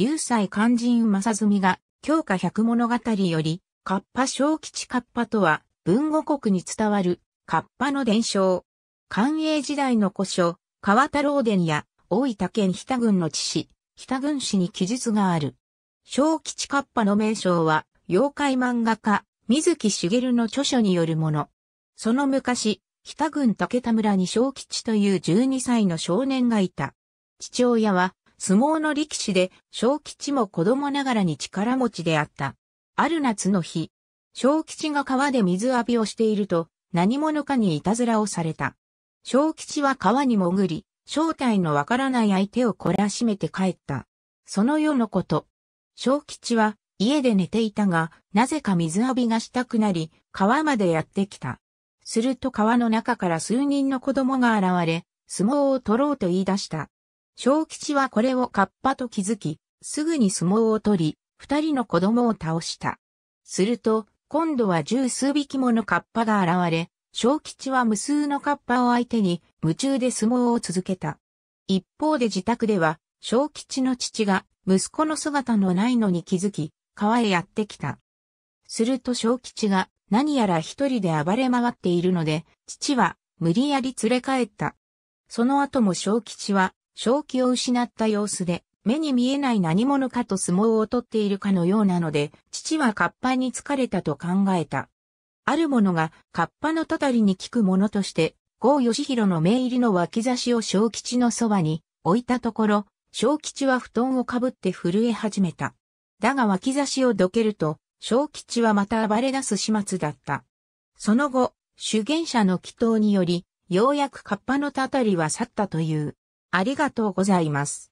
流斎肝心正澄が、京華百物語より、カッパ小吉カッパとは、文語国に伝わる、カッパの伝承。寛永時代の古書、川太郎伝や、大分県日田郡の地市、日田郡市に記述がある。小吉カッパの名称は、妖怪漫画家、水木しげるの著書によるもの。その昔、北郡竹田村に小吉という12歳の少年がいた。父親は相撲の力士で、小吉も子供ながらに力持ちであった。ある夏の日、小吉が川で水浴びをしていると、何者かにいたずらをされた。小吉は川に潜り、正体のわからない相手を懲らしめて帰った。その夜のこと。小吉は家で寝ていたが、なぜか水浴びがしたくなり、川までやってきた。すると川の中から数人の子供が現れ、相撲を取ろうと言い出した。小吉はこれをカッパと気づき、すぐに相撲を取り、二人の子供を倒した。すると、今度は十数匹ものカッパが現れ、小吉は無数のカッパを相手に夢中で相撲を続けた。一方で自宅では、小吉の父が息子の姿のないのに気づき、川へやってきた。すると小吉が何やら一人で暴れ回っているので、父は無理やり連れ帰った。その後も小吉は正気を失った様子で、目に見えない何者かと相撲を取っているかのようなので、父はカッパに疲れたと考えた。ある者がカッパのたたりに聞く者として、郷義弘の名入りの脇差しを小吉のそばに置いたところ、小吉は布団をかぶって震え始めた。だが脇差しをどけると、小吉はまた暴れ出す始末だった。その後、主言者の祈祷により、ようやくカッパのたたりは去ったという。ありがとうございます。